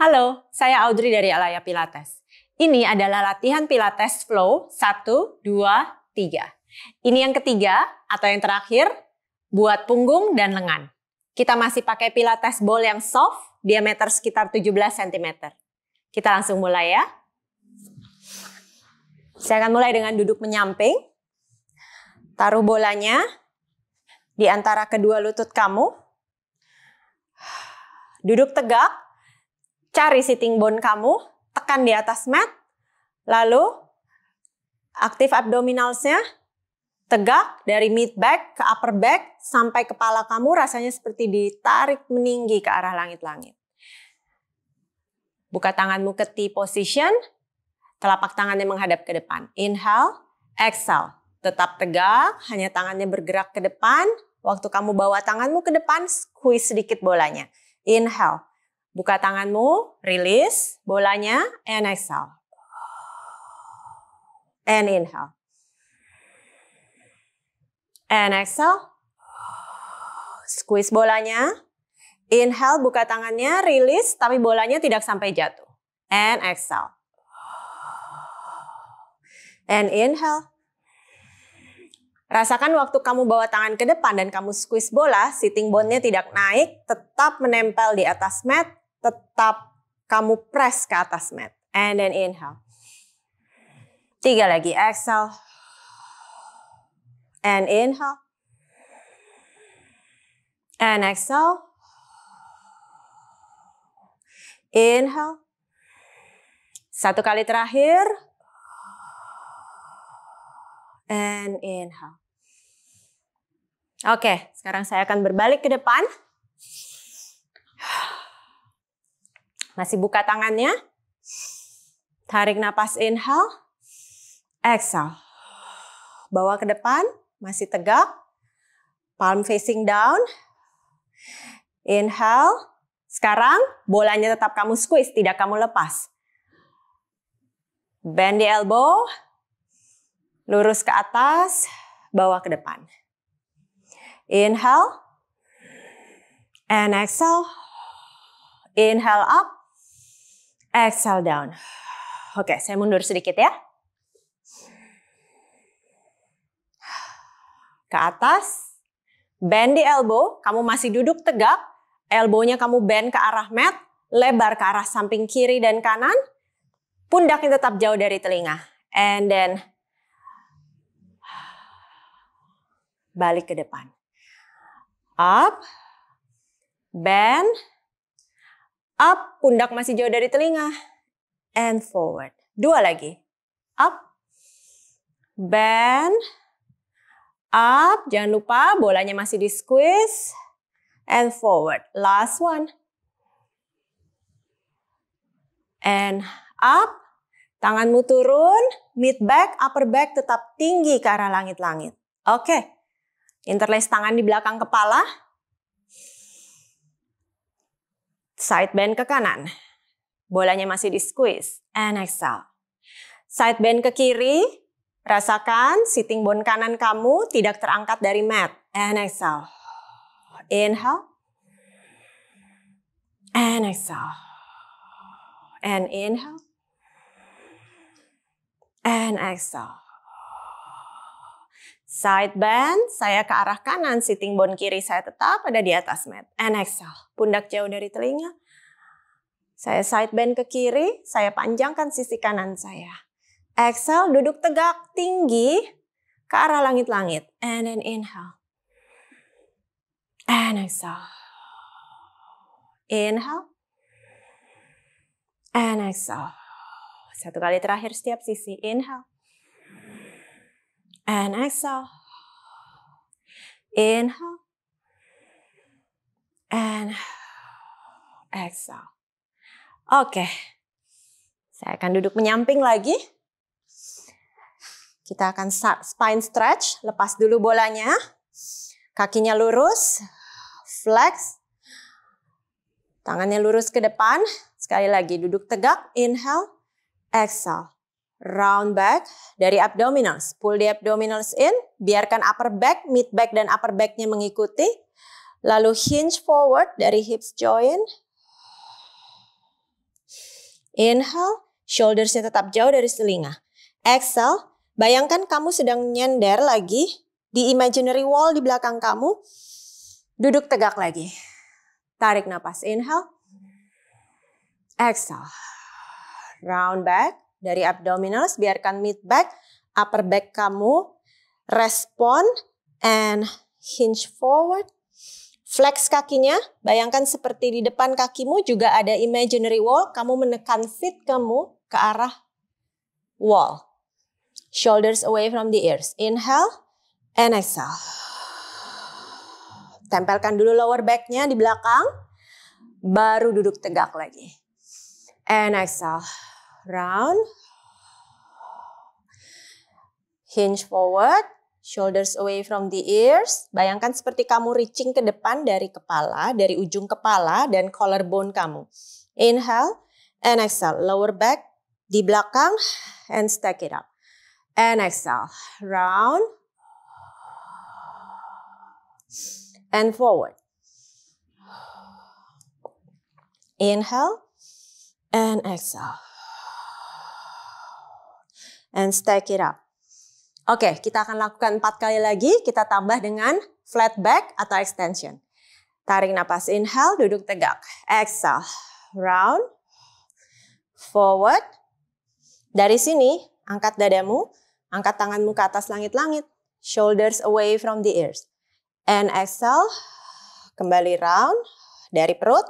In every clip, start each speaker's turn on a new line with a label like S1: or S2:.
S1: Halo, saya Audrey dari Alaya Pilates. Ini adalah latihan Pilates Flow 1, 2, 3. Ini yang ketiga atau yang terakhir, buat punggung dan lengan. Kita masih pakai Pilates Ball yang soft, diameter sekitar 17 cm. Kita langsung mulai ya. Saya akan mulai dengan duduk menyamping. Taruh bolanya di antara kedua lutut kamu. Duduk tegak, cari sitting bone kamu, tekan di atas mat, lalu aktif abdominalsnya, tegak dari mid back ke upper back sampai kepala kamu rasanya seperti ditarik meninggi ke arah langit-langit. Buka tanganmu ke T position, telapak tangannya menghadap ke depan. Inhale, exhale. Tetap tegak, hanya tangannya bergerak ke depan. Waktu kamu bawa tanganmu ke depan, squeeze sedikit bolanya. Inhale, Buka tanganmu, rilis bolanya, and exhale. And inhale. And exhale. Squeeze bolanya. Inhale, buka tangannya, rilis, tapi bolanya tidak sampai jatuh. And exhale. And inhale. Rasakan waktu kamu bawa tangan ke depan dan kamu squeeze bola, sitting bone-nya tidak naik, tetap menempel di atas mat, tetap kamu press ke atas mat. And then inhale. Tiga lagi, exhale. And inhale. And exhale. Inhale. Satu kali terakhir. And inhale. Oke, sekarang saya akan berbalik ke depan. Masih buka tangannya. Tarik nafas inhale. Exhale. Bawa ke depan. Masih tegak. Palm facing down. Inhale. Sekarang bolanya tetap kamu squeeze, tidak kamu lepas. Bend the elbow. Lurus ke atas. Bawa ke depan. Inhale. And exhale. Inhale up. Exhale down. Oke, saya mundur sedikit ya. Ke atas. Bend di elbow. Kamu masih duduk tegak. Elbownya kamu bend ke arah mat. Lebar ke arah samping kiri dan kanan. Pundaknya tetap jauh dari telinga. And then balik ke depan. Up, bend, Up, pundak masih jauh dari telinga. And forward. Dua lagi. Up. Bend. Up, jangan lupa bolanya masih di squeeze. And forward. Last one. And up. Tanganmu turun, mid back, upper back tetap tinggi ke arah langit-langit. Oke. Okay. Interlace tangan di belakang kepala, Side bend ke kanan. Bolanya masih di squeeze. And exhale. Side bend ke kiri. Rasakan sitting bone kanan kamu tidak terangkat dari mat. And exhale. Inhale. And exhale. And inhale. And exhale. Side bend, saya ke arah kanan, sitting bone kiri saya tetap ada di atas mat. And exhale, pundak jauh dari telinga. Saya side bend ke kiri, saya panjangkan sisi kanan saya. Exhale, duduk tegak, tinggi, ke arah langit-langit. And then inhale. And exhale. Inhale. And exhale. Satu kali terakhir setiap sisi. Inhale and exhale. Inhale and exhale. Oke, okay. saya akan duduk menyamping lagi. Kita akan start spine stretch, lepas dulu bolanya. Kakinya lurus, flex. Tangannya lurus ke depan. Sekali lagi, duduk tegak, inhale, exhale round back dari abdominals. Pull the abdominals in, biarkan upper back, mid back dan upper backnya mengikuti. Lalu hinge forward dari hips joint. Inhale, shouldersnya tetap jauh dari selinga. Exhale, bayangkan kamu sedang nyender lagi di imaginary wall di belakang kamu. Duduk tegak lagi. Tarik nafas, inhale. Exhale. Round back dari abdominals, biarkan mid back, upper back kamu respond and hinge forward. Flex kakinya, bayangkan seperti di depan kakimu juga ada imaginary wall, kamu menekan feet kamu ke arah wall. Shoulders away from the ears. Inhale and exhale. Tempelkan dulu lower back-nya di belakang, baru duduk tegak lagi. And exhale round. Hinge forward, shoulders away from the ears. Bayangkan seperti kamu reaching ke depan dari kepala, dari ujung kepala dan collarbone kamu. Inhale and exhale, lower back di belakang and stack it up. And exhale, round and forward. Inhale and exhale and stack it up. Oke, okay, kita akan lakukan empat kali lagi. Kita tambah dengan flat back atau extension. Tarik napas inhale, duduk tegak. Exhale, round, forward. Dari sini, angkat dadamu, angkat tanganmu ke atas langit-langit. Shoulders away from the ears. And exhale, kembali round dari perut.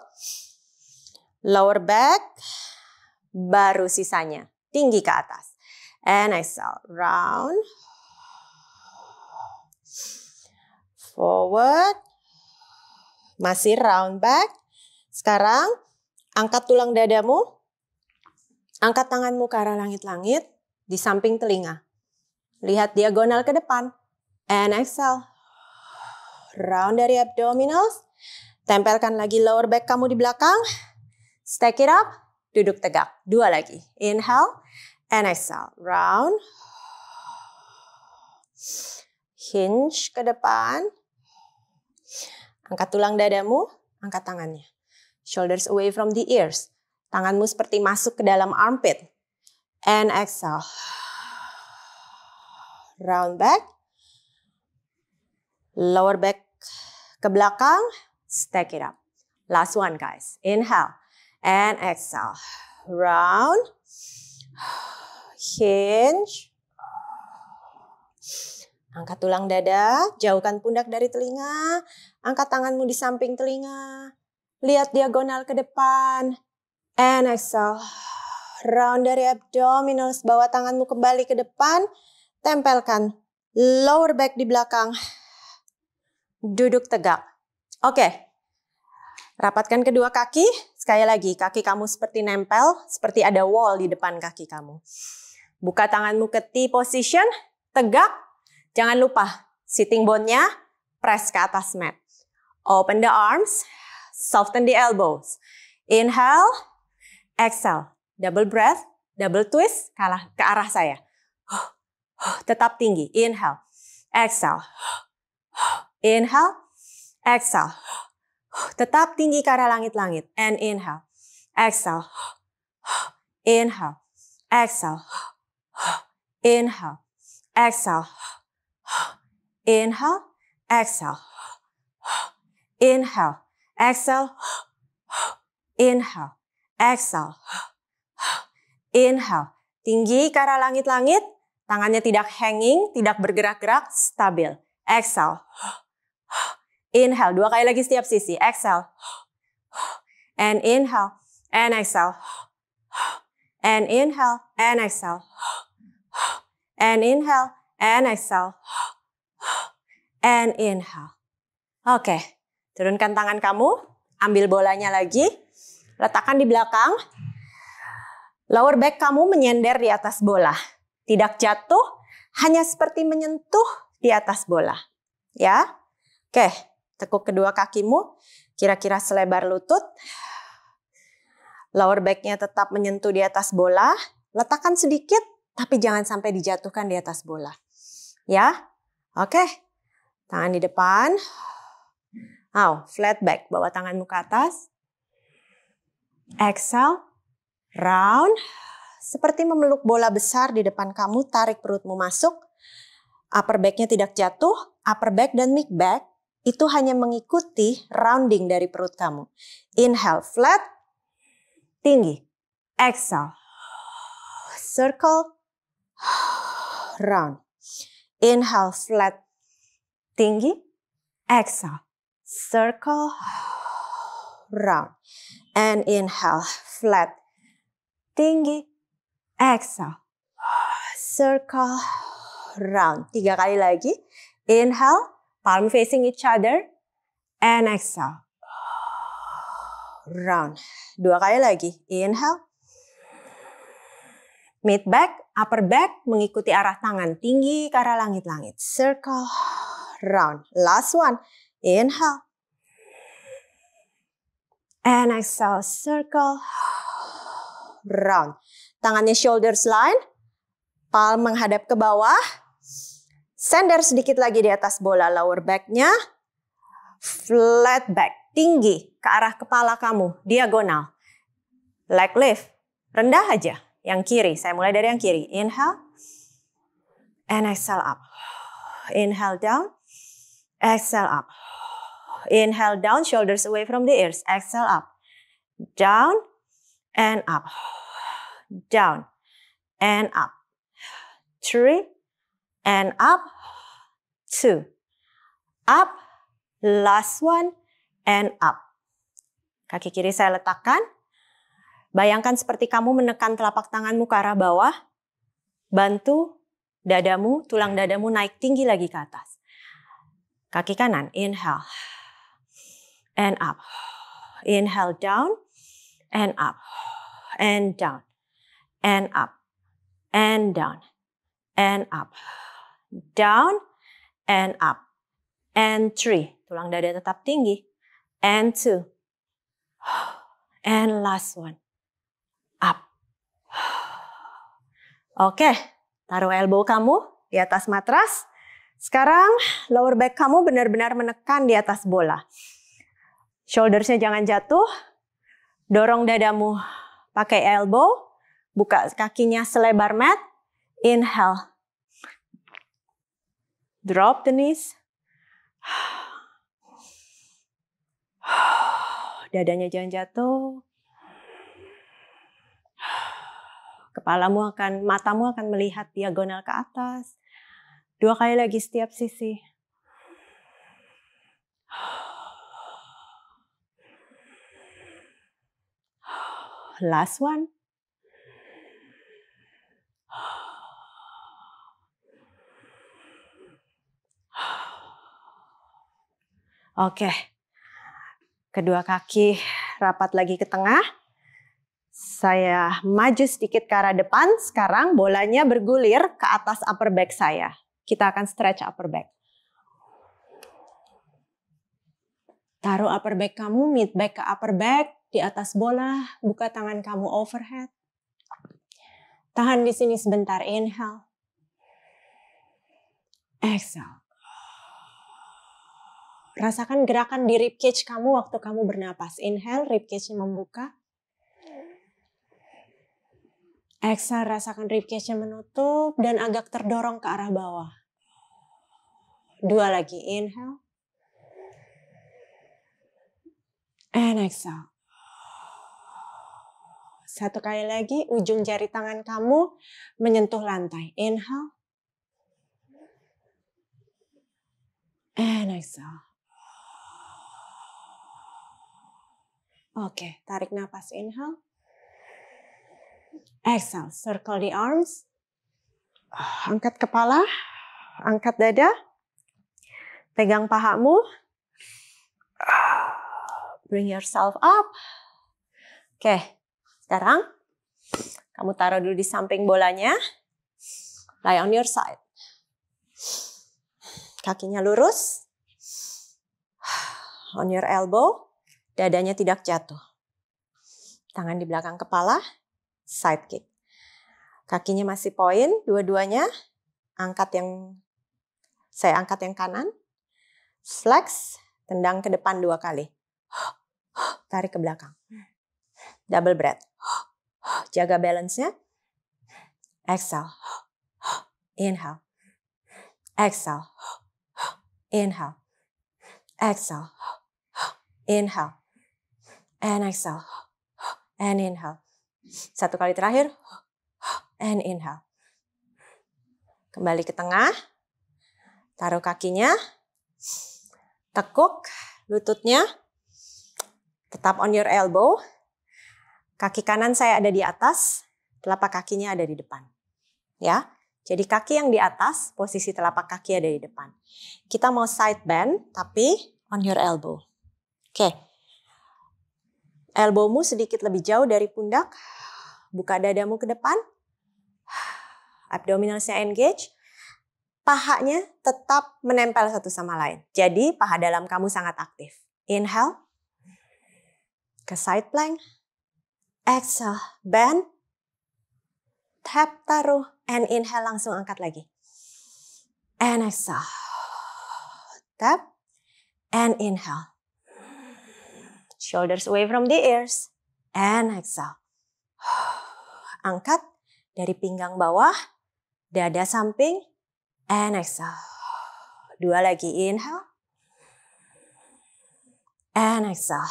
S1: Lower back, baru sisanya tinggi ke atas and exhale. Round, forward, masih round back. Sekarang angkat tulang dadamu, angkat tanganmu ke arah langit-langit di samping telinga. Lihat diagonal ke depan. And exhale. Round dari abdominals. Tempelkan lagi lower back kamu di belakang. Stack it up. Duduk tegak. Dua lagi. Inhale. And exhale, round. Hinge ke depan. Angkat tulang dadamu, angkat tangannya. Shoulders away from the ears. Tanganmu seperti masuk ke dalam armpit. And exhale. Round back. Lower back ke belakang. Stack it up. Last one guys. Inhale. And exhale. Round hinge. Angkat tulang dada, jauhkan pundak dari telinga, angkat tanganmu di samping telinga, lihat diagonal ke depan, and exhale. Round dari abdominals, bawa tanganmu kembali ke depan, tempelkan lower back di belakang, duduk tegak. Oke, rapatkan kedua kaki, sekali lagi kaki kamu seperti nempel, seperti ada wall di depan kaki kamu. Buka tanganmu ke T position, tegak. Jangan lupa sitting bone-nya press ke atas mat. Open the arms, soften the elbows. Inhale, exhale. Double breath, double twist kalah ke arah saya. Tetap tinggi. Inhale, exhale. Inhale, exhale. Tetap tinggi ke arah langit-langit. And inhale, exhale. Inhale, exhale. Inhale, exhale. Inhale, exhale. Inhale, exhale. Inhale, exhale. Inhale, tinggi ke arah langit-langit. Tangannya tidak hanging, tidak bergerak-gerak, stabil. Exhale. Inhale, dua kali lagi setiap sisi. Exhale. And inhale, and exhale. And inhale, and exhale and inhale and exhale. And inhale. Oke, turunkan tangan kamu, ambil bolanya lagi, letakkan di belakang. Lower back kamu menyender di atas bola. Tidak jatuh, hanya seperti menyentuh di atas bola. Ya. Oke, tekuk kedua kakimu kira-kira selebar lutut. Lower backnya tetap menyentuh di atas bola. Letakkan sedikit tapi jangan sampai dijatuhkan di atas bola. Ya, oke. Tangan di depan. Now, flat back. Bawa tanganmu ke atas. Exhale. Round. Seperti memeluk bola besar di depan kamu. Tarik perutmu masuk. Upper backnya tidak jatuh. Upper back dan mid back itu hanya mengikuti rounding dari perut kamu. Inhale flat, tinggi. Exhale, circle, round. Inhale, flat, tinggi. Exhale, circle, round. And inhale, flat, tinggi. Exhale, circle, round. Tiga kali lagi. Inhale, palm facing each other. And exhale, round. Dua kali lagi. Inhale, Mid back, upper back mengikuti arah tangan tinggi ke arah langit-langit. Circle, round. Last one. Inhale. And exhale, circle, round. Tangannya shoulders line. Palm menghadap ke bawah. Sender sedikit lagi di atas bola lower backnya. Flat back, tinggi ke arah kepala kamu, diagonal. Leg lift, rendah aja. Yang kiri, saya mulai dari yang kiri. Inhale. And exhale up. Inhale down. Exhale up. Inhale down, shoulders away from the ears. Exhale up. Down and up. Down and up. Three and up. Two. Up. Last one and up. Kaki kiri saya letakkan Bayangkan seperti kamu menekan telapak tanganmu ke arah bawah, bantu dadamu, tulang dadamu naik tinggi lagi ke atas. Kaki kanan, inhale, and up. Inhale down, and up, and down, and up, and down, and up, down, and up, and three. Tulang dada tetap tinggi. And two. And last one. Oke, taruh elbow kamu di atas matras. Sekarang lower back kamu benar-benar menekan di atas bola. Shouldersnya jangan jatuh. Dorong dadamu pakai elbow. Buka kakinya selebar mat. Inhale. Drop the knees. Dadanya jangan jatuh. Kepalamu akan, matamu akan melihat diagonal ke atas. Dua kali lagi setiap sisi. Last one. Oke. Kedua kaki rapat lagi ke tengah. Saya maju sedikit ke arah depan. Sekarang bolanya bergulir ke atas upper back saya. Kita akan stretch upper back. Taruh upper back kamu, mid back ke upper back, di atas bola, buka tangan kamu overhead. Tahan di sini sebentar, inhale. Exhale. Rasakan gerakan di rib cage kamu waktu kamu bernapas. Inhale, rib cage membuka. Exhale, rasakan ribcage-nya menutup dan agak terdorong ke arah bawah. Dua lagi, inhale. And exhale. Satu kali lagi, ujung jari tangan kamu menyentuh lantai. Inhale. And exhale. Oke, tarik nafas inhale. Exhale, circle the arms. Angkat kepala, angkat dada. Pegang pahamu. Bring yourself up. Oke, sekarang kamu taruh dulu di samping bolanya. lay on your side. Kakinya lurus. On your elbow. Dadanya tidak jatuh. Tangan di belakang kepala side kick. Kakinya masih poin, dua-duanya. Angkat yang, saya angkat yang kanan. Flex, tendang ke depan dua kali. Tarik ke belakang. Double breath. Jaga balance-nya. Exhale. Inhale. Exhale. Inhale. Exhale. Inhale. And exhale. And inhale. Satu kali terakhir. And inhale. Kembali ke tengah. Taruh kakinya. Tekuk lututnya. Tetap on your elbow. Kaki kanan saya ada di atas. Telapak kakinya ada di depan. Ya. Jadi kaki yang di atas, posisi telapak kaki ada di depan. Kita mau side bend, tapi on your elbow. Oke. Okay. Elbowmu sedikit lebih jauh dari pundak. Buka dadamu ke depan. Abdominalsnya engage. Pahanya tetap menempel satu sama lain. Jadi paha dalam kamu sangat aktif. Inhale. Ke side plank. Exhale. Bend. Tap taruh. And inhale langsung angkat lagi. And exhale. Tap. And inhale. Shoulders away from the ears. And exhale. Angkat dari pinggang bawah, dada samping, and exhale. Dua lagi, inhale. And exhale.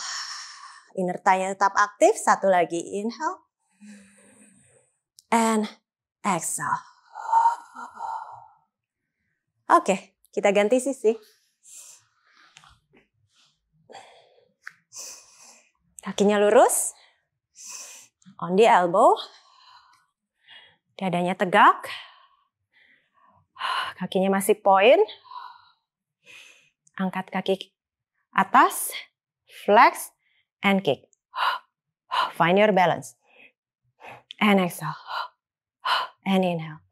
S1: Inner thigh tetap aktif, satu lagi, inhale. And exhale. Oke, okay, kita ganti sisi. Kakinya lurus, on the elbow. Dadanya tegak. Kakinya masih point. Angkat kaki atas, flex, and kick. Find your balance. And exhale. And inhale.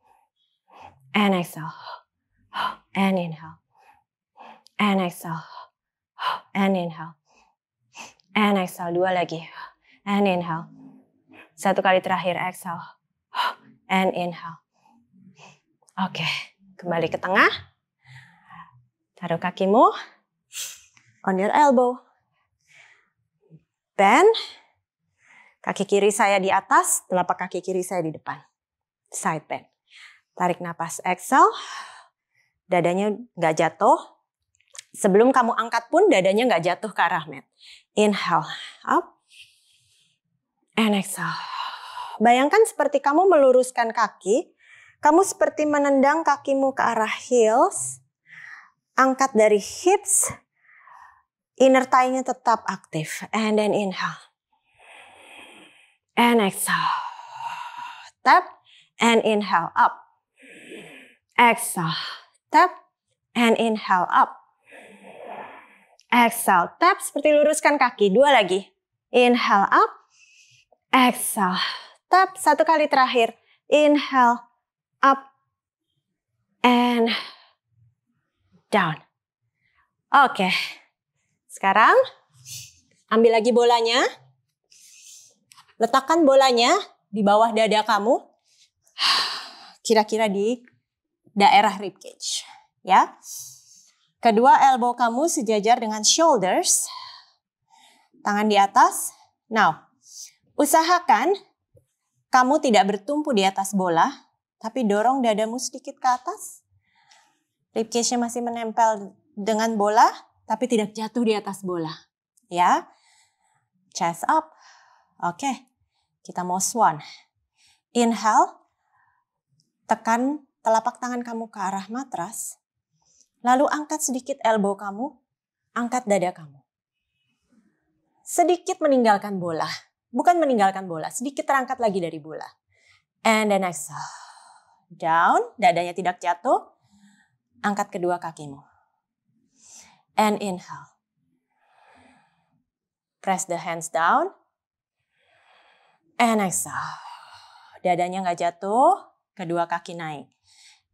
S1: And exhale. And inhale. And exhale. And inhale. And exhale. Dua lagi. And inhale. Satu kali terakhir exhale. And inhale. Oke, kembali ke tengah. Taruh kakimu on your elbow. Bend. Kaki kiri saya di atas, telapak kaki kiri saya di depan. Side bend. Tarik nafas exhale. Dadanya nggak jatuh. Sebelum kamu angkat pun dadanya nggak jatuh ke arah mat. Inhale, up. And exhale. Bayangkan seperti kamu meluruskan kaki, kamu seperti menendang kakimu ke arah heels, angkat dari hips, inner thigh-nya tetap aktif. And then inhale. And exhale. Tap and inhale up. Exhale. Tap and inhale up. Exhale. Tap seperti luruskan kaki. Dua lagi. Inhale up. Exhale. Tap satu kali terakhir. Inhale. Up. And down. Oke. Sekarang ambil lagi bolanya. Letakkan bolanya di bawah dada kamu. Kira-kira di daerah ribcage. ya. Kedua elbow kamu sejajar dengan shoulders. Tangan di atas. Now, Usahakan kamu tidak bertumpu di atas bola, tapi dorong dadamu sedikit ke atas. Ribcage-nya masih menempel dengan bola, tapi tidak jatuh di atas bola. Ya, chest up. Oke, kita mau swan. Inhale, tekan telapak tangan kamu ke arah matras. Lalu angkat sedikit elbow kamu, angkat dada kamu. Sedikit meninggalkan bola bukan meninggalkan bola, sedikit terangkat lagi dari bola. And then exhale, down, dadanya tidak jatuh, angkat kedua kakimu. And inhale, press the hands down, and exhale, dadanya nggak jatuh, kedua kaki naik.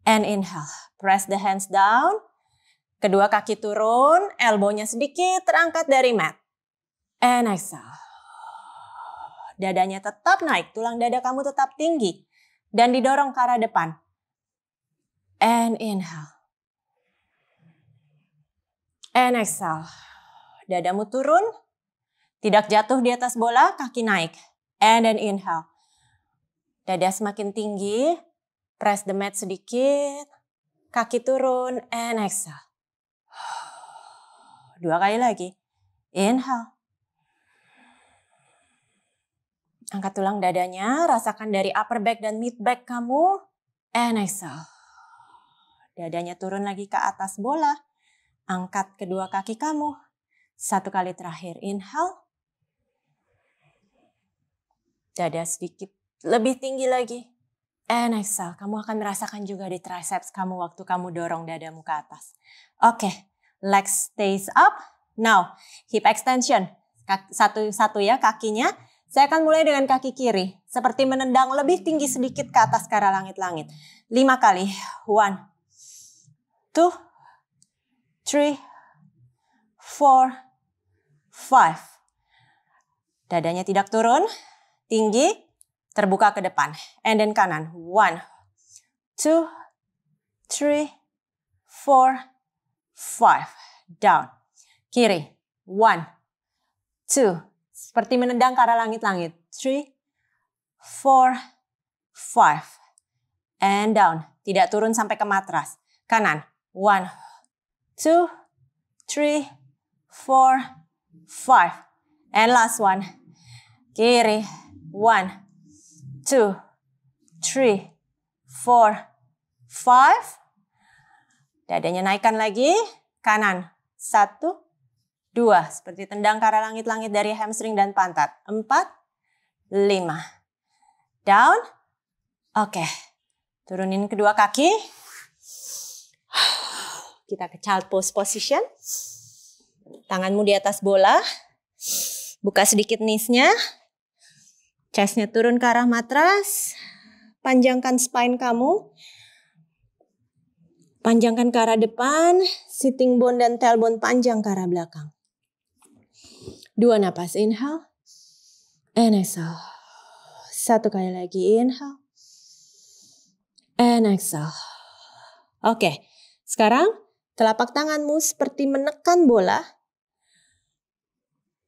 S1: And inhale, press the hands down, kedua kaki turun, elbownya sedikit terangkat dari mat. And exhale dadanya tetap naik, tulang dada kamu tetap tinggi, dan didorong ke arah depan. And inhale. And exhale. Dadamu turun, tidak jatuh di atas bola, kaki naik. And then inhale. Dada semakin tinggi, press the mat sedikit, kaki turun, and exhale. Dua kali lagi. Inhale. Angkat tulang dadanya, rasakan dari upper back dan mid back kamu. And exhale. Dadanya turun lagi ke atas bola. Angkat kedua kaki kamu. Satu kali terakhir, inhale. Dada sedikit lebih tinggi lagi. And exhale, kamu akan merasakan juga di triceps kamu waktu kamu dorong dadamu ke atas. Oke, okay. legs stays up. Now, hip extension. Satu-satu ya kakinya saya akan mulai dengan kaki kiri, seperti menendang lebih tinggi sedikit ke atas ke arah langit-langit. Lima kali. One, two, three, four, five. Dadanya tidak turun, tinggi, terbuka ke depan. And then kanan. One, two, three, four, five. Down. Kiri. One, two, seperti menendang ke arah langit-langit. Three, four, five. And down. Tidak turun sampai ke matras. Kanan. One, two, three, four, five. And last one. Kiri. One, two, three, four, five. Dadanya naikkan lagi. Kanan. Satu, Dua, seperti tendang ke arah langit-langit dari hamstring dan pantat. Empat, lima. Down. Oke. Turunin kedua kaki. Kita ke child pose position. Tanganmu di atas bola. Buka sedikit knees-nya. Chest-nya turun ke arah matras. Panjangkan spine kamu. Panjangkan ke arah depan. Sitting bone dan tailbone panjang ke arah belakang. Dua napas, inhale. And exhale. Satu kali lagi, inhale. And exhale. Oke, sekarang telapak tanganmu seperti menekan bola.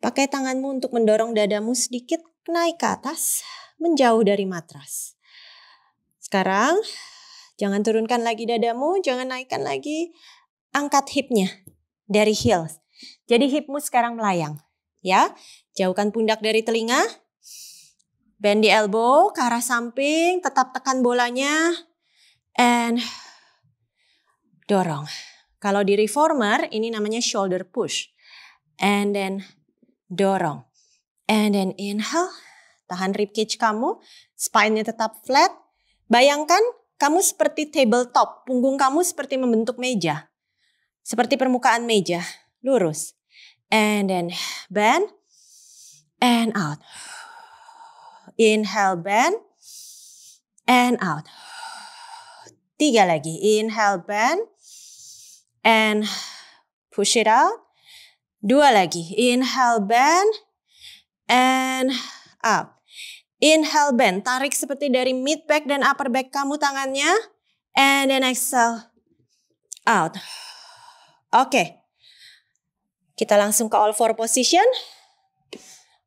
S1: Pakai tanganmu untuk mendorong dadamu sedikit naik ke atas, menjauh dari matras. Sekarang, jangan turunkan lagi dadamu, jangan naikkan lagi. Angkat hipnya dari heels. Jadi hipmu sekarang melayang ya. Jauhkan pundak dari telinga. Bend the elbow ke arah samping, tetap tekan bolanya. And dorong. Kalau di reformer ini namanya shoulder push. And then dorong. And then inhale. Tahan ribcage kamu. Spine-nya tetap flat. Bayangkan kamu seperti tabletop. Punggung kamu seperti membentuk meja. Seperti permukaan meja. Lurus and then bend and out. Inhale, bend and out. Tiga lagi. Inhale, bend and push it out. Dua lagi. Inhale, bend and up. Inhale, bend. Tarik seperti dari mid back dan upper back kamu tangannya. And then exhale, out. Oke. Okay. Kita langsung ke all four position.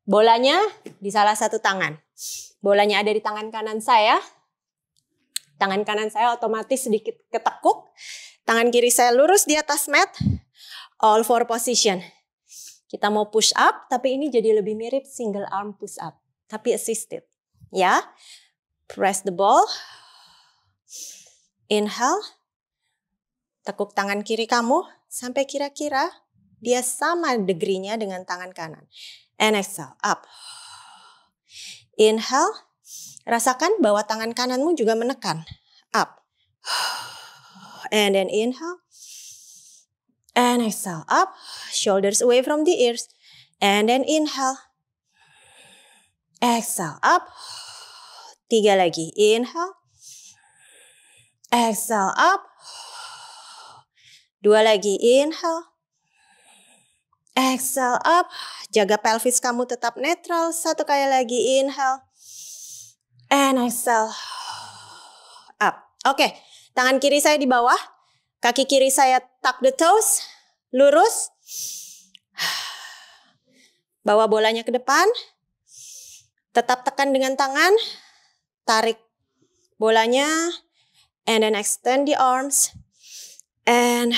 S1: Bolanya di salah satu tangan. Bolanya ada di tangan kanan saya. Tangan kanan saya otomatis sedikit ketekuk. Tangan kiri saya lurus di atas mat. All four position. Kita mau push up, tapi ini jadi lebih mirip single arm push up. Tapi assisted. Ya. Press the ball. Inhale. Tekuk tangan kiri kamu sampai kira-kira dia sama degree-nya dengan tangan kanan. And exhale, up. Inhale, rasakan bahwa tangan kananmu juga menekan. Up. And then inhale. And exhale, up. Shoulders away from the ears. And then inhale. Exhale, up. Tiga lagi. Inhale. Exhale, up. Dua lagi. Inhale. Exhale up, jaga pelvis kamu tetap netral. Satu kali lagi inhale. And exhale. Up. Oke, okay. tangan kiri saya di bawah. Kaki kiri saya tuck the toes. Lurus. Bawa bolanya ke depan. Tetap tekan dengan tangan. Tarik bolanya. And then extend the arms. And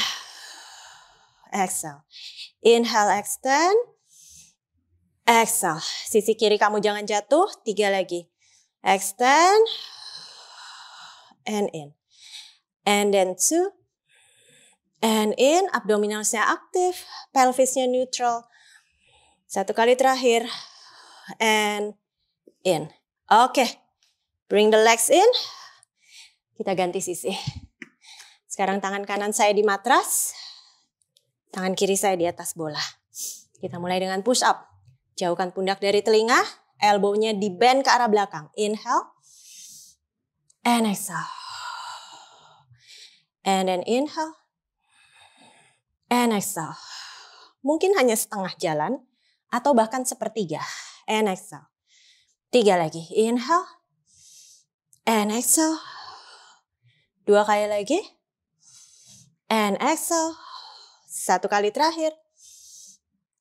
S1: exhale. Inhale, extend. Exhale. Sisi kiri kamu jangan jatuh. Tiga lagi. Extend. And in. And then two. And in. Abdominalsnya aktif. Pelvisnya neutral. Satu kali terakhir. And in. Oke. Okay. Bring the legs in. Kita ganti sisi. Sekarang tangan kanan saya di matras. Tangan kiri saya di atas bola. Kita mulai dengan push up. Jauhkan pundak dari telinga, elbownya di bend ke arah belakang. Inhale. And exhale. And then inhale. And exhale. Mungkin hanya setengah jalan atau bahkan sepertiga. And exhale. Tiga lagi. Inhale. And exhale. Dua kali lagi. And exhale. Satu kali terakhir.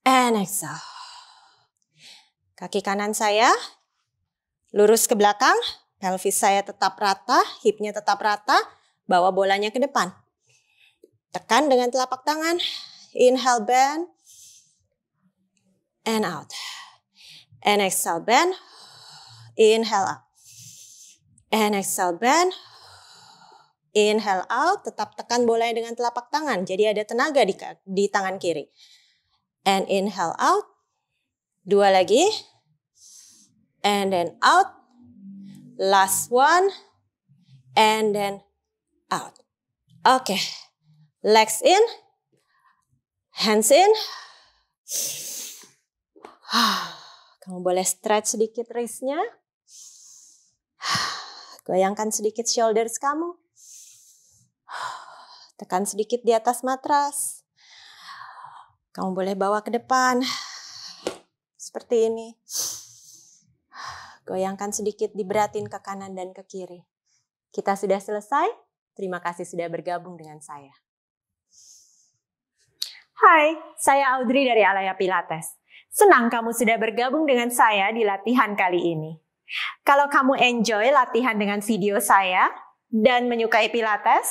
S1: And exhale. Kaki kanan saya lurus ke belakang. Pelvis saya tetap rata, hipnya tetap rata. Bawa bolanya ke depan. Tekan dengan telapak tangan. Inhale bend. And out. And exhale bend. Inhale up. And exhale bend. Inhale out, tetap tekan bolanya dengan telapak tangan. Jadi ada tenaga di, di tangan kiri. And inhale out. Dua lagi. And then out. Last one. And then out. Oke. Okay. Legs in. Hands in. Kamu boleh stretch sedikit wristnya. Goyangkan sedikit shoulders kamu. Tekan sedikit di atas matras. Kamu boleh bawa ke depan. Seperti ini. Goyangkan sedikit, diberatin ke kanan dan ke kiri. Kita sudah selesai. Terima kasih sudah bergabung dengan saya. Hai, saya Audrey dari Alaya Pilates. Senang kamu sudah bergabung dengan saya di latihan kali ini. Kalau kamu enjoy latihan dengan video saya dan menyukai Pilates,